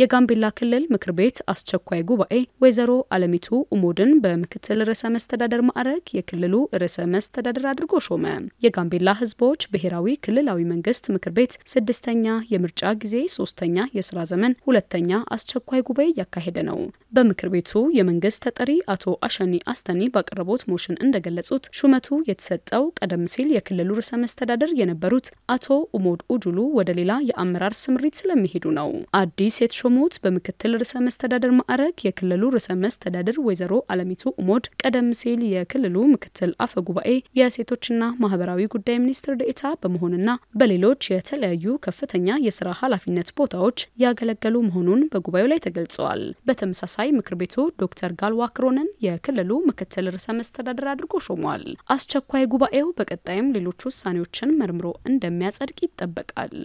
የጋምቤላ ክልል ምክር ቤት አስቸኳይ ጉባኤ ወይዘሮ አለሚቱ ኡሞድን በምክትል ርዕሰ መስተዳደር ማዕረግ የክልሉ ርዕሰ መስተዳደር አድርጎ ሾመ። የጋምቤላ ህዝቦች ብሔራዊ ክልላዊ መንግስት ምክር ቤት ስድስተኛ የምርጫ ጊዜ ሶስተኛ የስራ ዘመን ሁለተኛ አስቸኳይ ጉባኤ እያካሄደ ነው። በምክር ቤቱ የመንግስት ተጠሪ አቶ አሸኒ አስተኒ ባቀረቡት ሞሽን እንደገለጹት ሹመቱ የተሰጠው ቀደም ሲል የክልሉ ርዕሰ መስተዳደር የነበሩት አቶ ኡሞድ ኡጁሉ ወደ ሌላ የአመራር ስምሪት ስለሚሄዱ ነው። አዲስ የተሾ ሾመውት በምክትል ርዕሰ መስተዳደር ማዕረግ የክልሉ ርዕሰ መስተዳደር ወይዘሮ አለሚቱ ኡሞድ ቀደም ሲል የክልሉ ምክትል አፈ ጉባኤ የሴቶችና ማህበራዊ ጉዳይ ሚኒስትር ደኤታ በመሆንና በሌሎች የተለያዩ ከፍተኛ የስራ ኃላፊነት ቦታዎች ያገለገሉ መሆኑን በጉባኤው ላይ ተገልጸዋል። በተመሳሳይ ምክር ቤቱ ዶክተር ጋልዋ ክሮንን የክልሉ ምክትል ርዕሰ መስተዳደር አድርጎ ሾሟል። አስቸኳይ ጉባኤው በቀጣይም ሌሎች ውሳኔዎችን መርምሮ እንደሚያጸድቅ ይጠበቃል።